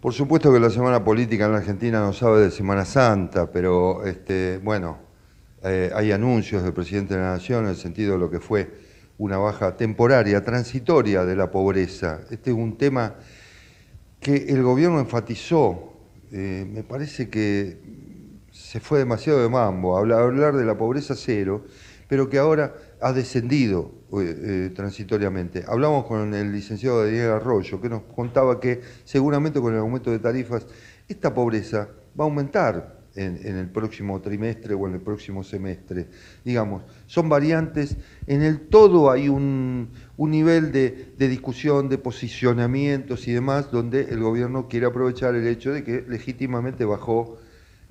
Por supuesto que la semana política en la Argentina no sabe de Semana Santa, pero este, bueno, eh, hay anuncios del presidente de la Nación en el sentido de lo que fue una baja temporaria, transitoria de la pobreza. Este es un tema que el gobierno enfatizó. Eh, me parece que se fue demasiado de mambo. Hablar, hablar de la pobreza cero pero que ahora ha descendido eh, eh, transitoriamente. Hablamos con el licenciado Daniel Arroyo, que nos contaba que seguramente con el aumento de tarifas esta pobreza va a aumentar en, el próximo trimestre o en el próximo semestre. Digamos, son variantes, en el todo hay un, nivel de, discusión, de posicionamientos y demás, donde el gobierno quiere aprovechar el hecho de que legítimamente bajó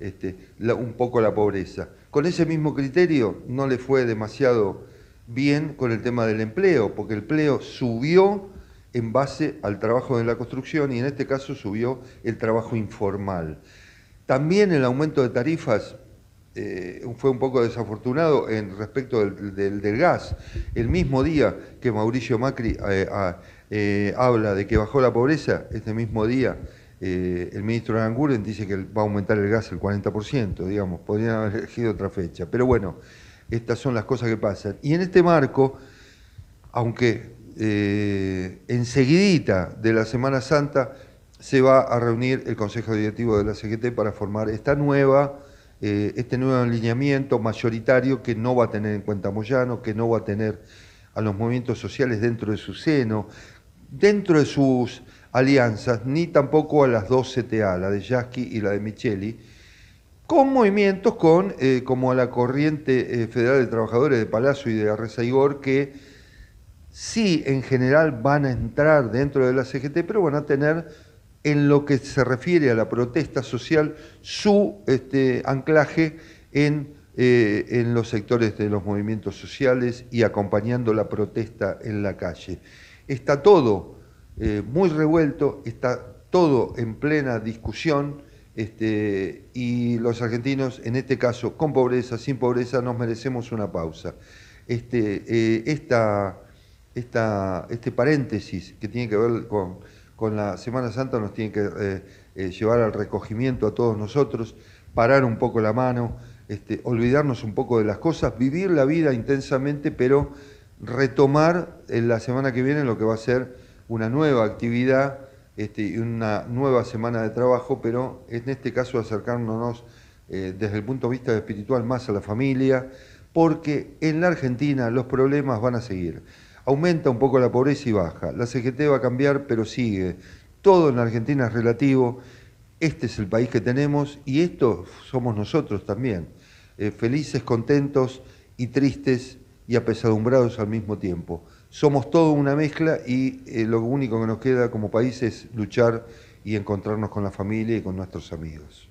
este, un poco la pobreza. Con ese mismo criterio no le fue demasiado bien con el tema del empleo, porque el empleo subió en base al trabajo de la construcción y en este caso subió el trabajo informal. También el aumento de tarifas eh, fue un poco desafortunado en respecto del, gas. El mismo día que Mauricio Macri eh, eh, habla de que bajó la pobreza, este mismo día eh, el ministro Aranguren dice que va a aumentar el gas el 40%, digamos, podrían haber elegido otra fecha. Pero bueno, estas son las cosas que pasan. Y en este marco, aunque eh, enseguida de la Semana Santa se va a reunir el Consejo Directivo de la CGT para formar esta nueva, eh, este nuevo alineamiento mayoritario que no va a tener en cuenta Moyano, que no va a tener a los movimientos sociales dentro de su seno, dentro de sus alianzas, ni tampoco a las dos CTA, la de Yasky y la de Micheli, con movimientos con, eh, como a la corriente eh, federal de trabajadores de Palacio y de Arrezaigor, que sí en general van a entrar dentro de la CGT, pero van a tener en lo que se refiere a la protesta social su este, anclaje en, eh, en los sectores de los movimientos sociales y acompañando la protesta en la calle. Está todo eh, muy revuelto, está todo en plena discusión este, y los argentinos, en este caso con pobreza, sin pobreza, nos merecemos una pausa. Este, eh, esta, este paréntesis que tiene que ver con, la Semana Santa nos tiene que eh, llevar al recogimiento a todos nosotros, parar un poco la mano, este, olvidarnos un poco de las cosas, vivir la vida intensamente, pero retomar en la semana que viene lo que va a ser una nueva actividad este, y una nueva semana de trabajo, pero en este caso acercándonos eh, desde el punto de vista espiritual más a la familia, porque en la Argentina los problemas van a seguir. Aumenta un poco la pobreza y baja. La CGT va a cambiar, pero sigue. Todo en la Argentina es relativo. Este es el país que tenemos y esto somos nosotros también. Eh, felices, contentos y tristes y apesadumbrados al mismo tiempo somos todo una mezcla y eh, lo único que nos queda como país es luchar y encontrarnos con la familia y con nuestros amigos.